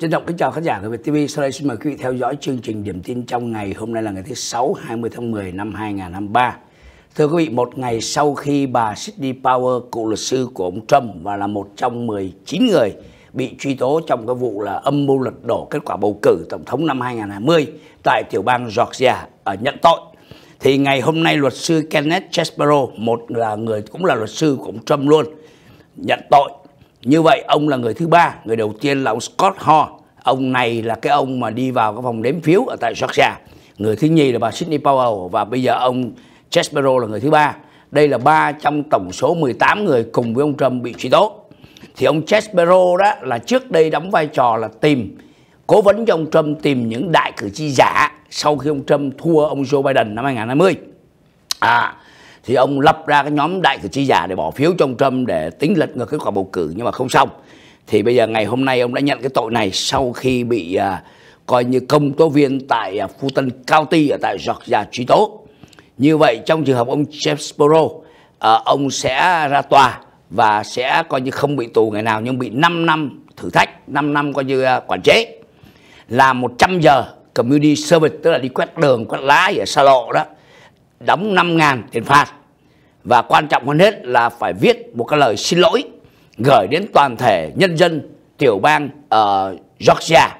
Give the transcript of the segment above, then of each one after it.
Trân trọng kính chào khán giả của VTV. Sau đây xin mời quý vị theo dõi chương trình điểm tin trong ngày. Hôm nay là ngày thứ 6, 20 tháng 10 năm 2023. Thưa quý vị, một ngày sau khi bà Sydney Power, cựu luật sư của ông Trump và là một trong 19 người bị truy tố trong cái vụ là âm mưu lật đổ kết quả bầu cử tổng thống năm 2020 tại tiểu bang Georgia ở nhận tội thì ngày hôm nay luật sư Kenneth Chespero, một là người cũng là luật sư của ông Trump luôn, nhận tội như vậy ông là người thứ ba, người đầu tiên là ông Scott Hall. Ông này là cái ông mà đi vào cái phòng đếm phiếu ở tại Georgia. Người thứ nhì là bà Sydney Powell và bây giờ ông Chespero là người thứ ba. Đây là ba trong tổng số 18 người cùng với ông Trump bị truy tố. Thì ông Chespero đó là trước đây đóng vai trò là tìm cố vấn cho ông Trump tìm những đại cử tri giả sau khi ông Trump thua ông Joe Biden năm 2020. À, thì ông lập ra cái nhóm đại cử tri giả để bỏ phiếu cho ông Trump để tính lật ngược kết quả bầu cử nhưng mà không xong thì bây giờ ngày hôm nay ông đã nhận cái tội này sau khi bị à, coi như công tố viên tại à, Fulton County ở tại Georgia truy tố như vậy trong trường hợp ông Jeff Sporo à, ông sẽ ra tòa và sẽ coi như không bị tù ngày nào nhưng bị 5 năm thử thách 5 năm coi như à, quản chế là 100 giờ community service tức là đi quét đường quét lá ở xa lộ đó đóng 5 ngàn tiền phạt và quan trọng hơn hết là phải viết một cái lời xin lỗi gửi đến toàn thể nhân dân tiểu bang ở Georgia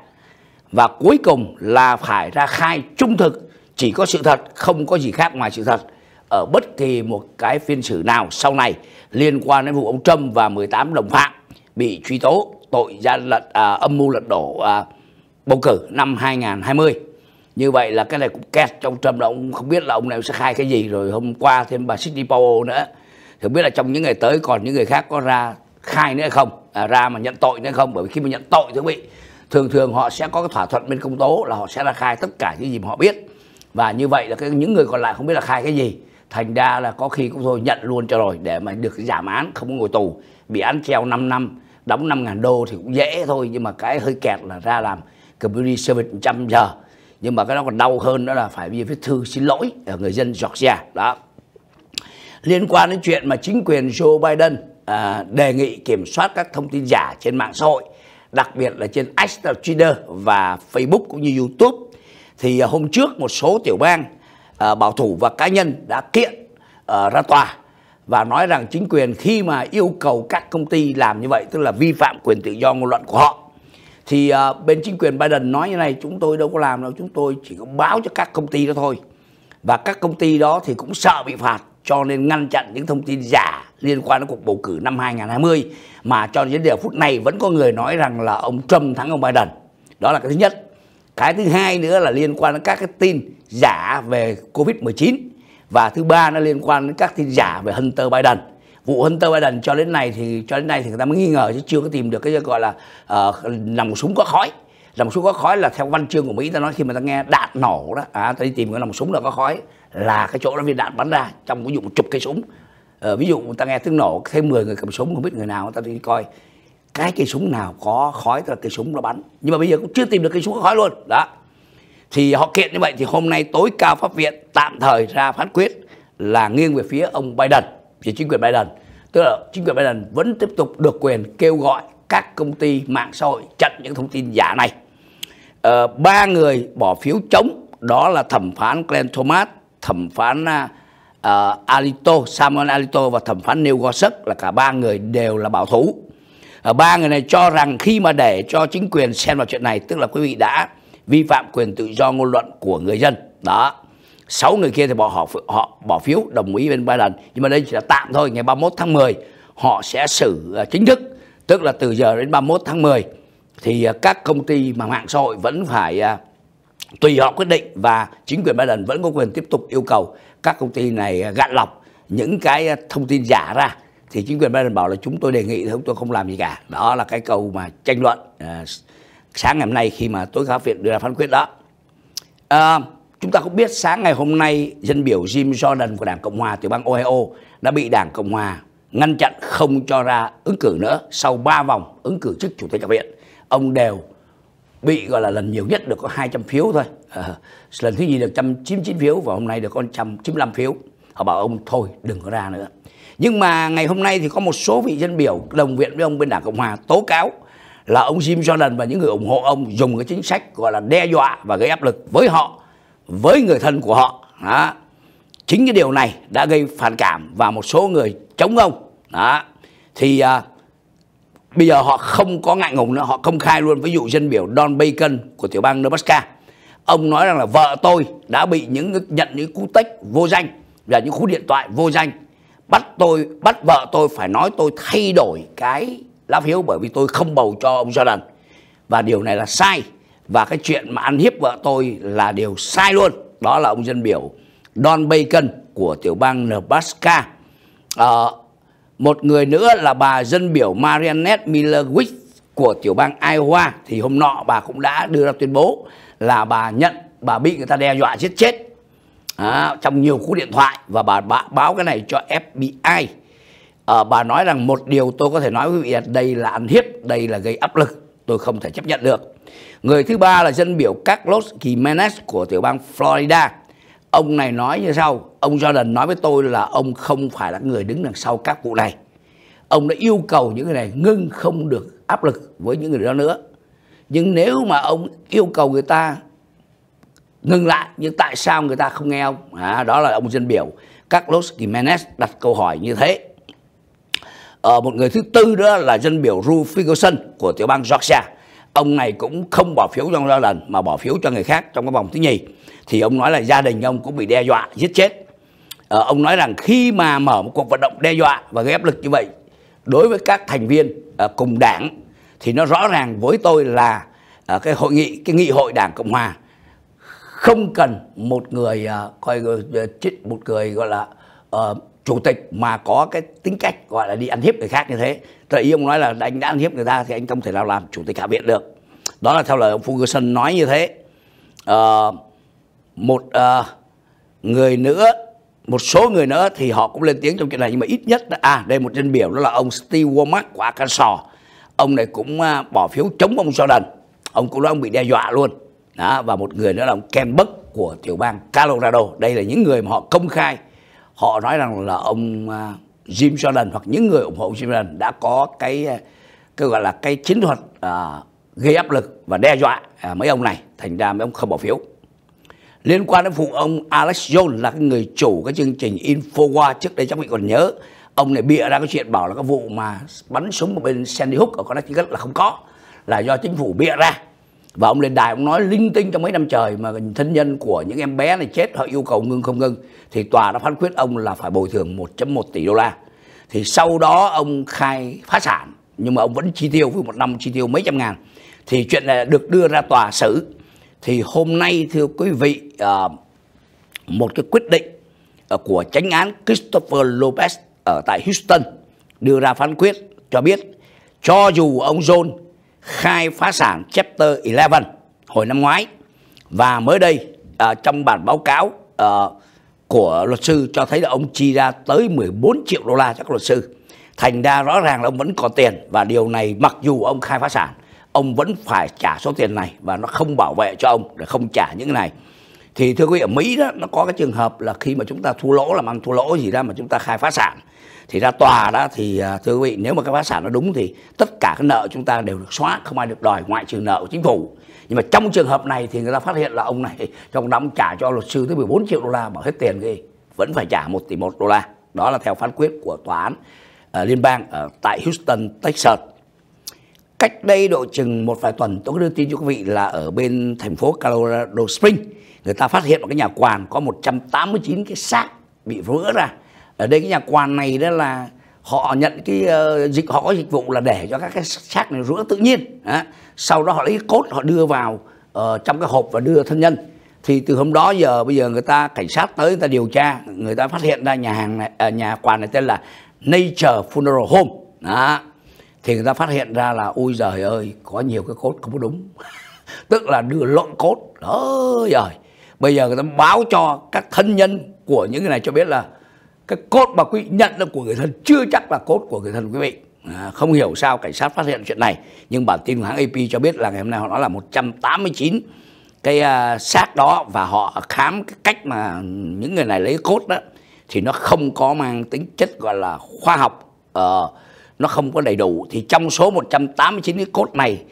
và cuối cùng là phải ra khai trung thực chỉ có sự thật không có gì khác ngoài sự thật ở bất kỳ một cái phiên xử nào sau này liên quan đến vụ ông Trump và 18 đồng phạm bị truy tố tội gian lận à, âm mưu lật đổ à, bầu cử năm 2020 như vậy là cái này cũng kẹt trong trầm là ông không biết là ông này sẽ khai cái gì rồi hôm qua thêm bà Sydney Powell nữa thì không biết là trong những ngày tới còn những người khác có ra khai nữa hay không à, ra mà nhận tội nữa hay không bởi vì khi mà nhận tội thưa quý vị thường thường họ sẽ có cái thỏa thuận bên công tố là họ sẽ ra khai tất cả những gì mà họ biết và như vậy là cái, những người còn lại không biết là khai cái gì thành ra là có khi cũng thôi nhận luôn cho rồi để mà được giảm án không có ngồi tù bị án treo 5 năm đóng 5 ngàn đô thì cũng dễ thôi nhưng mà cái hơi kẹt là ra làm community service trăm giờ nhưng mà cái đó còn đau hơn đó là phải viết viết thư xin lỗi ở người dân Georgia đó liên quan đến chuyện mà chính quyền Joe Biden à, đề nghị kiểm soát các thông tin giả trên mạng xã hội đặc biệt là trên X Twitter và Facebook cũng như YouTube thì hôm trước một số tiểu bang à, bảo thủ và cá nhân đã kiện à, ra tòa và nói rằng chính quyền khi mà yêu cầu các công ty làm như vậy tức là vi phạm quyền tự do ngôn luận của họ thì uh, bên chính quyền Biden nói như này chúng tôi đâu có làm đâu chúng tôi chỉ có báo cho các công ty đó thôi và các công ty đó thì cũng sợ bị phạt cho nên ngăn chặn những thông tin giả liên quan đến cuộc bầu cử năm 2020 mà cho đến giờ phút này vẫn có người nói rằng là ông Trump thắng ông Biden đó là cái thứ nhất cái thứ hai nữa là liên quan đến các cái tin giả về Covid-19 và thứ ba nó liên quan đến các tin giả về Hunter Biden vụ Hunter Biden cho đến này thì cho đến nay thì người ta mới nghi ngờ chứ chưa có tìm được cái gọi là uh, nòng súng có khói nòng súng có khói là theo văn chương của Mỹ ta nói khi mà ta nghe đạn nổ đó à, ta đi tìm cái nòng súng là có khói là cái chỗ đó viên đạn bắn ra trong ví dụ chục cây súng ờ, ví dụ ta nghe tiếng nổ thêm 10 người cầm súng không biết người nào ta đi coi cái cây súng nào có khói là cây súng nó bắn nhưng mà bây giờ cũng chưa tìm được cây súng có khói luôn đó thì họ kiện như vậy thì hôm nay tối cao pháp viện tạm thời ra phán quyết là nghiêng về phía ông Biden về chính quyền Biden tức là chính quyền Biden vẫn tiếp tục được quyền kêu gọi các công ty mạng xã hội chặn những thông tin giả này ờ, ba người bỏ phiếu chống đó là thẩm phán Glenn Thomas thẩm phán uh, Alito Samuel Alito và thẩm phán Neil Gorsuch là cả ba người đều là bảo thủ uh, ba người này cho rằng khi mà để cho chính quyền xem vào chuyện này tức là quý vị đã vi phạm quyền tự do ngôn luận của người dân đó sáu người kia thì bỏ họ họ bỏ phiếu đồng ý bên Biden nhưng mà đây chỉ là tạm thôi ngày 31 tháng 10 họ sẽ xử à, chính thức tức là từ giờ đến 31 tháng 10 thì à, các công ty mà mạng xã hội vẫn phải à, tùy họ quyết định và chính quyền Biden vẫn có quyền tiếp tục yêu cầu các công ty này gạn lọc những cái thông tin giả ra thì chính quyền Biden bảo là chúng tôi đề nghị thì chúng tôi không làm gì cả đó là cái câu mà tranh luận sáng ngày hôm nay khi mà tối cao viện đưa ra phán quyết đó à, Chúng ta cũng biết sáng ngày hôm nay, dân biểu Jim Jordan của Đảng Cộng Hòa từ bang Ohio đã bị Đảng Cộng Hòa ngăn chặn không cho ra ứng cử nữa sau 3 vòng ứng cử chức Chủ tịch Hạ viện. Ông đều bị gọi là lần nhiều nhất được có 200 phiếu thôi. À, lần thứ nhì được 199 phiếu và hôm nay được con 195 phiếu. Họ bảo ông thôi đừng có ra nữa. Nhưng mà ngày hôm nay thì có một số vị dân biểu đồng viện với ông bên Đảng Cộng Hòa tố cáo là ông Jim Jordan và những người ủng hộ ông dùng cái chính sách gọi là đe dọa và gây áp lực với họ với người thân của họ đó. chính cái điều này đã gây phản cảm và một số người chống ông đó thì à, bây giờ họ không có ngại ngùng nữa họ công khai luôn Ví dụ dân biểu Don Bacon của tiểu bang Nebraska ông nói rằng là vợ tôi đã bị những nhận những cú tách vô danh và những cú điện thoại vô danh bắt tôi bắt vợ tôi phải nói tôi thay đổi cái lá phiếu bởi vì tôi không bầu cho ông Jordan và điều này là sai và cái chuyện mà ăn hiếp vợ tôi là điều sai luôn đó là ông dân biểu Don Bacon của tiểu bang Nebraska à, một người nữa là bà dân biểu Marianette Miller Wick của tiểu bang Iowa thì hôm nọ bà cũng đã đưa ra tuyên bố là bà nhận bà bị người ta đe dọa giết chết à, trong nhiều cú điện thoại và bà, bà báo cái này cho FBI à, ờ, bà nói rằng một điều tôi có thể nói với quý vị là đây là ăn hiếp đây là gây áp lực tôi không thể chấp nhận được Người thứ ba là dân biểu Carlos Jimenez của tiểu bang Florida. Ông này nói như sau, ông Jordan nói với tôi là ông không phải là người đứng đằng sau các vụ này. Ông đã yêu cầu những người này ngưng không được áp lực với những người đó nữa. Nhưng nếu mà ông yêu cầu người ta ngừng lại, nhưng tại sao người ta không nghe ông? À, đó là ông dân biểu Carlos Jimenez đặt câu hỏi như thế. Ở ờ, một người thứ tư đó là dân biểu Ru Ferguson của tiểu bang Georgia ông này cũng không bỏ phiếu cho ông Lần mà bỏ phiếu cho người khác trong cái vòng thứ nhì thì ông nói là gia đình ông cũng bị đe dọa giết chết ờ, ông nói rằng khi mà mở một cuộc vận động đe dọa và gây áp lực như vậy đối với các thành viên uh, cùng đảng thì nó rõ ràng với tôi là uh, cái hội nghị cái nghị hội đảng cộng hòa không cần một người uh, coi uh, một người gọi là uh, chủ tịch mà có cái tính cách gọi là đi ăn hiếp người khác như thế tại là ý ông nói là anh đã ăn hiếp người ta thì anh không thể nào làm chủ tịch hạ viện được đó là theo lời ông Ferguson nói như thế uh, một uh, người nữa một số người nữa thì họ cũng lên tiếng trong chuyện này nhưng mà ít nhất là, à đây một dân biểu đó là ông Steve Womack của Arkansas ông này cũng uh, bỏ phiếu chống ông Jordan ông cũng nói ông bị đe dọa luôn đó, và một người nữa là ông Ken Buck của tiểu bang Colorado đây là những người mà họ công khai họ nói rằng là ông uh, Jim Jordan hoặc những người ủng hộ Jim Jordan đã có cái cái gọi là cái chiến thuật à, gây áp lực và đe dọa à, mấy ông này thành ra mấy ông không bỏ phiếu liên quan đến vụ ông Alex Jones là cái người chủ cái chương trình Infowa trước đây chắc mình còn nhớ ông này bịa ra cái chuyện bảo là cái vụ mà bắn súng ở bên Sandy Hook ở Connecticut là không có là do chính phủ bịa ra và ông lên đài ông nói linh tinh trong mấy năm trời mà thân nhân của những em bé này chết họ yêu cầu ngưng không ngưng thì tòa đã phán quyết ông là phải bồi thường 1.1 tỷ đô la thì sau đó ông khai phá sản nhưng mà ông vẫn chi tiêu với một năm chi tiêu mấy trăm ngàn thì chuyện này được đưa ra tòa xử thì hôm nay thưa quý vị à, một cái quyết định à, của chánh án Christopher Lopez ở tại Houston đưa ra phán quyết cho biết cho dù ông John khai phá sản chapter 11 hồi năm ngoái và mới đây à, trong bản báo cáo à, của luật sư cho thấy là ông chi ra tới 14 triệu đô la cho các luật sư. Thành ra rõ ràng là ông vẫn còn tiền và điều này mặc dù ông khai phá sản, ông vẫn phải trả số tiền này và nó không bảo vệ cho ông để không trả những cái này. Thì thưa quý vị ở Mỹ đó nó có cái trường hợp là khi mà chúng ta thua lỗ làm ăn thua lỗ gì đó mà chúng ta khai phá sản thì ra tòa đó thì à, thưa quý vị nếu mà các phá sản nó đúng thì tất cả các nợ chúng ta đều được xóa không ai được đòi ngoại trừ nợ của chính phủ nhưng mà trong trường hợp này thì người ta phát hiện là ông này trong đóng trả cho luật sư tới 14 triệu đô la bảo hết tiền cái vẫn phải trả 1 tỷ 1 đô la đó là theo phán quyết của tòa án uh, liên bang ở tại Houston Texas cách đây độ chừng một vài tuần tôi có đưa tin cho quý vị là ở bên thành phố Colorado Springs người ta phát hiện một cái nhà quàn có 189 cái xác bị vỡ ra ở đây cái nhà quan này đó là họ nhận cái uh, dịch họ có dịch vụ là để cho các cái xác này rửa tự nhiên đó. sau đó họ lấy cốt họ đưa vào uh, trong cái hộp và đưa thân nhân thì từ hôm đó giờ bây giờ người ta cảnh sát tới người ta điều tra người ta phát hiện ra nhà hàng này à, nhà quán này tên là Nature Funeral Home đó thì người ta phát hiện ra là ui giời ơi có nhiều cái cốt không có đúng tức là đưa lộn cốt đó giời bây giờ người ta báo cho các thân nhân của những người này cho biết là cái cốt mà quý vị nhận được của người thân chưa chắc là cốt của người thân quý vị à, không hiểu sao cảnh sát phát hiện chuyện này nhưng bản tin của hãng AP cho biết là ngày hôm nay họ nói là 189 cái uh, xác đó và họ khám cái cách mà những người này lấy cốt đó thì nó không có mang tính chất gọi là khoa học uh, nó không có đầy đủ thì trong số 189 cái cốt này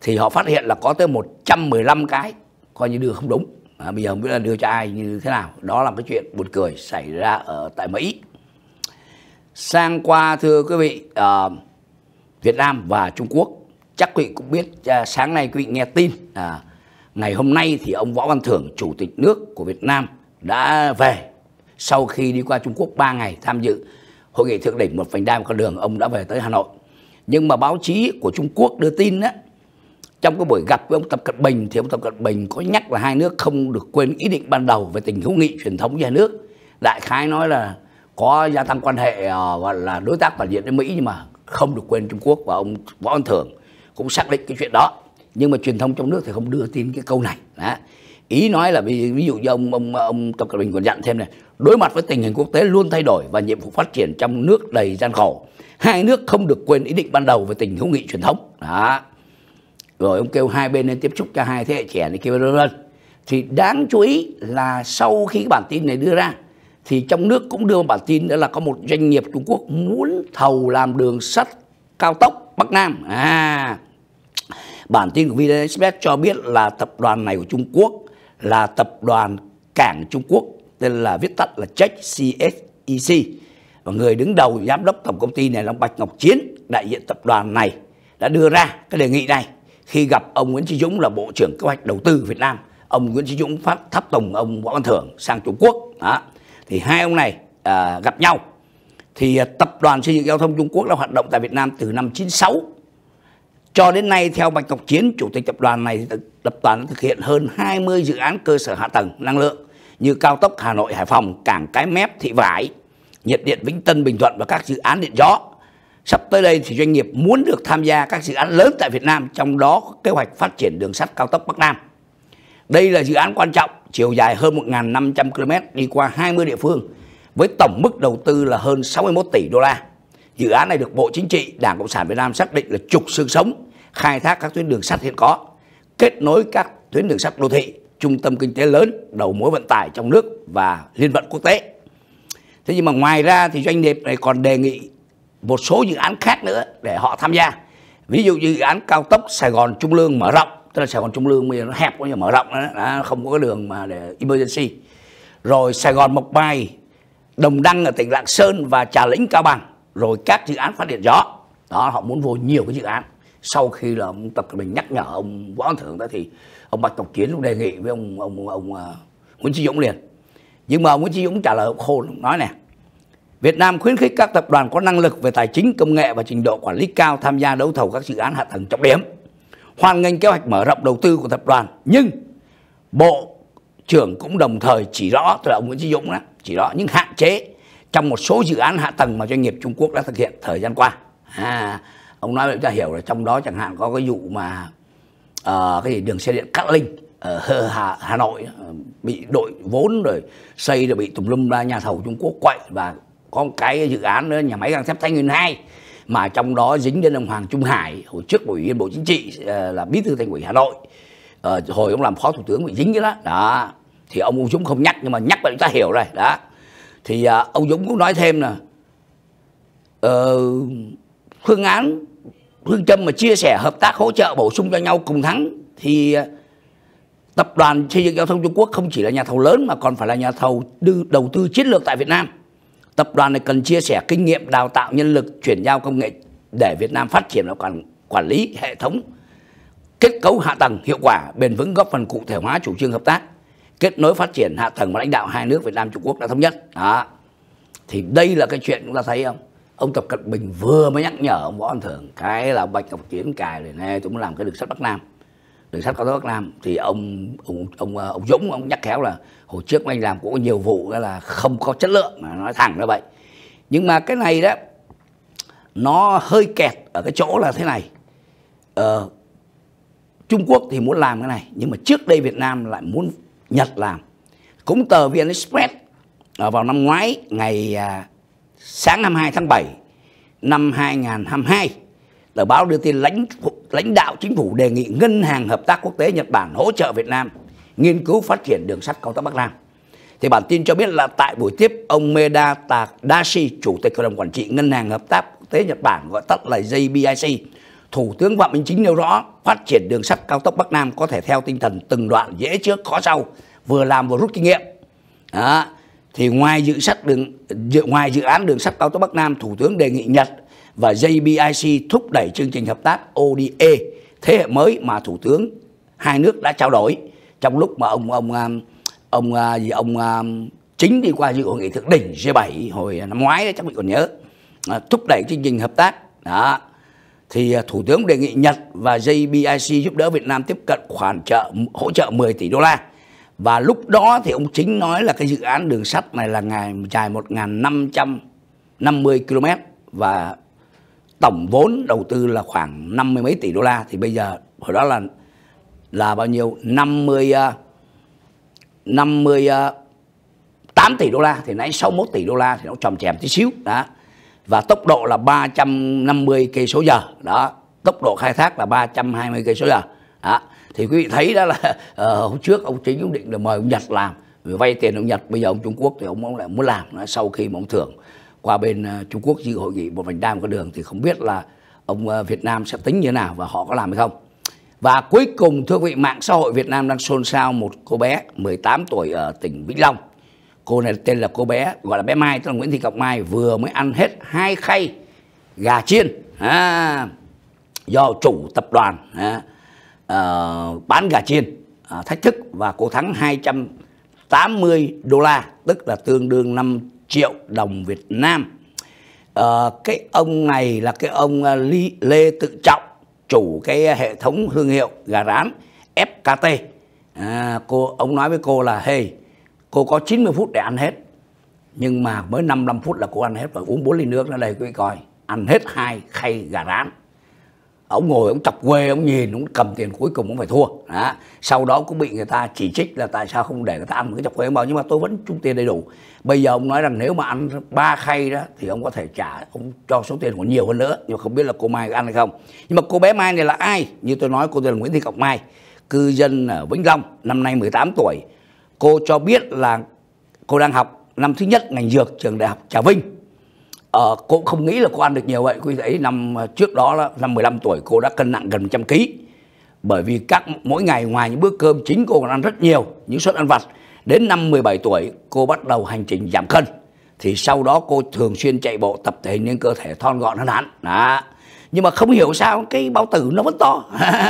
thì họ phát hiện là có tới 115 cái coi như đưa không đúng à, bây giờ không biết là đưa cho ai như thế nào đó là cái chuyện buồn cười xảy ra ở tại mỹ sang qua thưa quý vị à, việt nam và trung quốc chắc quý vị cũng biết à, sáng nay quý vị nghe tin à, ngày hôm nay thì ông võ văn thưởng chủ tịch nước của việt nam đã về sau khi đi qua trung quốc 3 ngày tham dự hội nghị thượng đỉnh một vành đai một con đường ông đã về tới hà nội nhưng mà báo chí của trung quốc đưa tin đó, trong cái buổi gặp với ông Tập Cận Bình thì ông Tập Cận Bình có nhắc là hai nước không được quên ý định ban đầu về tình hữu nghị truyền thống giữa hai nước. Đại khái nói là có gia tăng quan hệ ờ, gọi là đối tác toàn diện với Mỹ nhưng mà không được quên Trung Quốc và ông Võ Văn Thưởng cũng xác định cái chuyện đó. Nhưng mà truyền thông trong nước thì không đưa tin cái câu này. Đó. Ý nói là ví, ví dụ như ông ông ông Tập Cận Bình còn dặn thêm này, đối mặt với tình hình quốc tế luôn thay đổi và nhiệm vụ phát triển trong nước đầy gian khổ, hai nước không được quên ý định ban đầu về tình hữu nghị truyền thống. Đó rồi ông kêu hai bên nên tiếp xúc cho hai thế hệ trẻ này kêu vân vân thì đáng chú ý là sau khi bản tin này đưa ra thì trong nước cũng đưa một bản tin đó là có một doanh nghiệp Trung Quốc muốn thầu làm đường sắt cao tốc Bắc Nam à bản tin của VN Express cho biết là tập đoàn này của Trung Quốc là tập đoàn cảng Trung Quốc tên là viết tắt là Check CSEC và người đứng đầu giám đốc tổng công ty này là ông Bạch Ngọc Chiến đại diện tập đoàn này đã đưa ra cái đề nghị này khi gặp ông Nguyễn Chí Dũng là Bộ trưởng Kế hoạch Đầu tư Việt Nam, ông Nguyễn Chí Dũng phát tháp tùng ông Võ Văn Thưởng sang Trung Quốc. Đó. Thì hai ông này à, gặp nhau. Thì à, tập đoàn xây dựng giao thông Trung Quốc đã hoạt động tại Việt Nam từ năm 96 cho đến nay theo Bạch Ngọc Chiến, chủ tịch tập đoàn này tập đoàn đã thực hiện hơn 20 dự án cơ sở hạ tầng năng lượng như cao tốc Hà Nội Hải Phòng, cảng Cái Mép, Thị Vải, nhiệt điện Vĩnh Tân Bình Thuận và các dự án điện gió. Sắp tới đây thì doanh nghiệp muốn được tham gia các dự án lớn tại Việt Nam, trong đó có kế hoạch phát triển đường sắt cao tốc Bắc Nam. Đây là dự án quan trọng, chiều dài hơn 1.500 km đi qua 20 địa phương, với tổng mức đầu tư là hơn 61 tỷ đô la. Dự án này được Bộ Chính trị, Đảng Cộng sản Việt Nam xác định là trục xương sống, khai thác các tuyến đường sắt hiện có, kết nối các tuyến đường sắt đô thị, trung tâm kinh tế lớn, đầu mối vận tải trong nước và liên vận quốc tế. Thế nhưng mà ngoài ra thì doanh nghiệp này còn đề nghị một số dự án khác nữa để họ tham gia ví dụ dự án cao tốc Sài Gòn Trung Lương mở rộng tức là Sài Gòn Trung Lương bây giờ nó hẹp bây giờ mở rộng đó, đó, không có cái đường mà để emergency rồi Sài Gòn Mộc Bài Đồng Đăng ở tỉnh Lạng Sơn và Trà Lĩnh Cao Bằng rồi các dự án phát điện gió đó họ muốn vô nhiều cái dự án sau khi là ông tập mình nhắc nhở ông võ thưởng đó thì ông bạch ngọc chiến cũng đề nghị với ông ông ông, ông à, uh, nguyễn trí dũng liền nhưng mà ông nguyễn trí dũng trả lời ông khôn nói nè Việt Nam khuyến khích các tập đoàn có năng lực về tài chính, công nghệ và trình độ quản lý cao tham gia đấu thầu các dự án hạ tầng trọng điểm. Hoàn ngành kế hoạch mở rộng đầu tư của tập đoàn, nhưng Bộ trưởng cũng đồng thời chỉ rõ, tức là ông Nguyễn Chí Dũng đó, chỉ rõ những hạn chế trong một số dự án hạ tầng mà doanh nghiệp Trung Quốc đã thực hiện thời gian qua. À, ông nói chúng ta hiểu là trong đó chẳng hạn có cái vụ mà uh, cái gì đường xe điện Cát Linh ở Hà, Hà Nội ờ, bị đội vốn rồi xây rồi bị tùm lum ra nhà thầu Trung Quốc quậy và có một cái dự án nữa nhà máy găng thép Thái Nguyên 2 mà trong đó dính đến ông Hoàng Trung Hải hồi trước ủy viên Bộ Chính trị ờ, là bí thư thành ủy Hà Nội ờ, hồi ông làm phó thủ tướng bị dính cái đó đó thì ông, ông Dũng không nhắc nhưng mà nhắc là chúng ta hiểu rồi đó thì à, ông Dũng cũng nói thêm là ờ, phương án phương châm mà chia sẻ hợp tác hỗ trợ bổ sung cho nhau cùng thắng thì ờ, tập đoàn xây dựng giao thông Trung Quốc không chỉ là nhà thầu lớn mà còn phải là nhà thầu đầu tư chiến lược tại Việt Nam tập đoàn này cần chia sẻ kinh nghiệm đào tạo nhân lực chuyển giao công nghệ để Việt Nam phát triển và quản quản lý hệ thống kết cấu hạ tầng hiệu quả bền vững góp phần cụ thể hóa chủ trương hợp tác kết nối phát triển hạ tầng và lãnh đạo hai nước Việt Nam Trung Quốc đã thống nhất đó thì đây là cái chuyện chúng ta thấy không ông Tập Cận Bình vừa mới nhắc nhở ông Võ Văn Thưởng cái là Bạch Ngọc Chiến cài này này chúng làm cái đường sắt Bắc Nam đường sắt cao tốc Bắc Nam thì ông ông ông, ờ, ông Dũng ông nhắc khéo là hồi trước anh làm cũng có nhiều vụ là không có chất lượng mà nói thẳng là vậy nhưng mà cái này đó nó hơi kẹt ở cái chỗ là thế này ờ, Trung Quốc thì muốn làm cái này nhưng mà trước đây Việt Nam lại muốn Nhật làm cũng tờ VN Express ờ, vào năm ngoái ngày à, sáng 22 tháng 7 năm 2022 Tờ báo đưa tin lãnh lãnh đạo chính phủ đề nghị ngân hàng hợp tác quốc tế Nhật Bản hỗ trợ Việt Nam nghiên cứu phát triển đường sắt cao tốc Bắc Nam. Thì bản tin cho biết là tại buổi tiếp ông Meda Takashi, chủ tịch hội đồng quản trị ngân hàng hợp tác quốc tế Nhật Bản gọi tắt là JBIC, Thủ tướng Phạm Minh Chính nêu rõ phát triển đường sắt cao tốc Bắc Nam có thể theo tinh thần từng đoạn dễ trước khó sau, vừa làm vừa rút kinh nghiệm. Đó. Thì ngoài dự sắt đường dự ngoài dự án đường sắt cao tốc Bắc Nam, Thủ tướng đề nghị Nhật và JBIC thúc đẩy chương trình hợp tác ODA e, thế hệ mới mà thủ tướng hai nước đã trao đổi trong lúc mà ông ông um, ông uh, gì ông, ông um, chính đi qua dự hội nghị thượng đỉnh G7 hồi năm ngoái đấy, chắc mình còn nhớ à, thúc đẩy chương trình hợp tác đó thì à, thủ tướng đề nghị Nhật và JBIC giúp đỡ Việt Nam tiếp cận khoản trợ hỗ trợ 10 tỷ đô la và lúc đó thì ông chính nói là cái dự án đường sắt này là ngày dài 1.550 km và tổng vốn đầu tư là khoảng năm mươi mấy tỷ đô la thì bây giờ hồi đó là là bao nhiêu 50 50 8 tỷ đô la thì nãy 61 tỷ đô la thì nó tròn chèm tí xíu đó và tốc độ là 350 cây số giờ đó tốc độ khai thác là 320 cây số giờ đó thì quý vị thấy đó là uh, hôm trước ông chính ông định là mời ông Nhật làm vì vay tiền ông Nhật bây giờ ông Trung Quốc thì ông, ông lại muốn làm sau khi mà ông thưởng qua bên ờ, Trung Quốc dự hội nghị một vành đai một con đường thì không biết là ông ờ, Việt Nam sẽ tính như thế nào và họ có làm hay không. Và cuối cùng thưa quý vị, mạng xã hội Việt Nam đang xôn xao một cô bé 18 tuổi ở tỉnh Vĩnh Long. Cô này tên là cô bé gọi là bé Mai, tức là Nguyễn Thị Cọc Mai vừa mới ăn hết hai khay gà chiên à, do chủ tập đoàn à, à, bán gà chiên à, thách thức và cô thắng 280 đô la, tức là tương đương 5 triệu đồng Việt Nam. À, cái ông này là cái ông ờ, Lý, Lê Tự Trọng, chủ cái hệ thống thương hiệu gà rán FKT. À, cô ông nói với cô là hey, cô có 90 phút để ăn hết. Nhưng mà mới 55 phút là cô ăn hết và uống 4 ly nước nữa đây quý coi. Ăn hết hai khay gà rán ông ngồi ông chọc quê ông nhìn ông cầm tiền cuối cùng ông phải thua đó. sau đó cũng bị người ta chỉ trích là tại sao không để người ta ăn cái chọc quê ông bao nhưng mà tôi vẫn chung tiền đầy đủ bây giờ ông nói rằng nếu mà ăn ba khay đó thì ông có thể trả ông cho số tiền còn nhiều hơn nữa nhưng không biết là cô mai có ăn hay không nhưng mà cô bé mai này là ai như tôi nói cô tên là nguyễn thị ngọc mai cư dân ở vĩnh long năm nay 18 tuổi cô cho biết là cô đang học năm thứ nhất ngành dược trường đại học trà vinh Ờ, cô không nghĩ là cô ăn được nhiều vậy quý thấy năm trước đó là năm 15 tuổi cô đã cân nặng gần 100 kg bởi vì các mỗi ngày ngoài những bữa cơm chính cô còn ăn rất nhiều những suất ăn vặt đến năm 17 tuổi cô bắt đầu hành trình giảm cân thì sau đó cô thường xuyên chạy bộ tập thể nên cơ thể thon gọn hơn hẳn đó. nhưng mà không hiểu sao cái bao tử nó vẫn to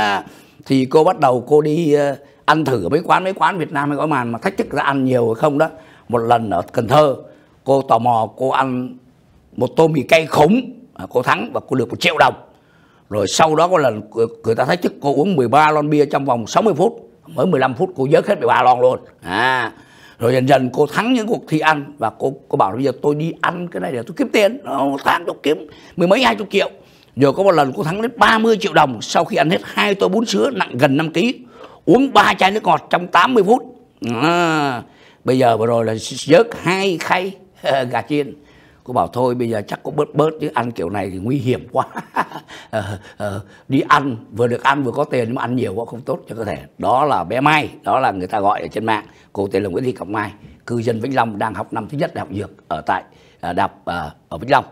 thì cô bắt đầu cô đi ờ, ăn thử mấy quán mấy quán Việt Nam hay có màn mà thách thức ra ăn nhiều hay không đó một lần ở Cần Thơ cô tò mò cô ăn một tô mì cay khủng à, cô thắng và cô được một triệu đồng rồi sau đó có lần người ta thách chức cô uống 13 lon bia trong vòng 60 phút mới 15 phút cô giới hết 13 lon luôn à rồi dần dần cô thắng những cuộc thi ăn và cô cô bảo bây giờ tôi đi ăn cái này để tôi kiếm tiền nó tháng tôi kiếm mười mấy hai chục triệu rồi có một lần cô thắng đến 30 triệu đồng sau khi ăn hết hai tô bún sứa nặng gần 5 kg uống ba chai nước ngọt trong 80 phút à, bây giờ vừa rồi là dớt hai khay gà chiên cô bảo thôi bây giờ chắc có bớt bớt chứ ăn kiểu này thì nguy hiểm quá ờ, ờ, đi ăn vừa được ăn vừa có tiền mà ăn nhiều quá không tốt cho cơ thể đó là bé mai đó là người ta gọi ở trên mạng cô tên là nguyễn thị Cẩm mai cư dân vĩnh long đang học năm thứ nhất đại học dược ở tại à, Đạp à, ở vĩnh long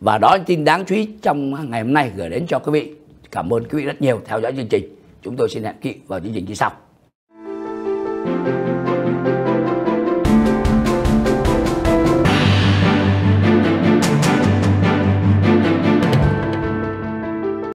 và đó là tin đáng chú ý trong ngày hôm nay gửi đến cho quý vị cảm ơn quý vị rất nhiều theo dõi chương trình chúng tôi xin hẹn kỵ vào chương trình như sau